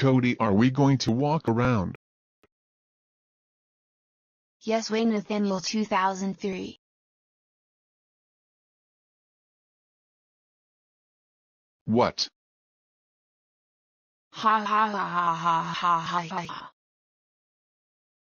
Cody are we going to walk around? Yes way Nathaniel 2003 What? Ha ha ha ha ha ha ha ha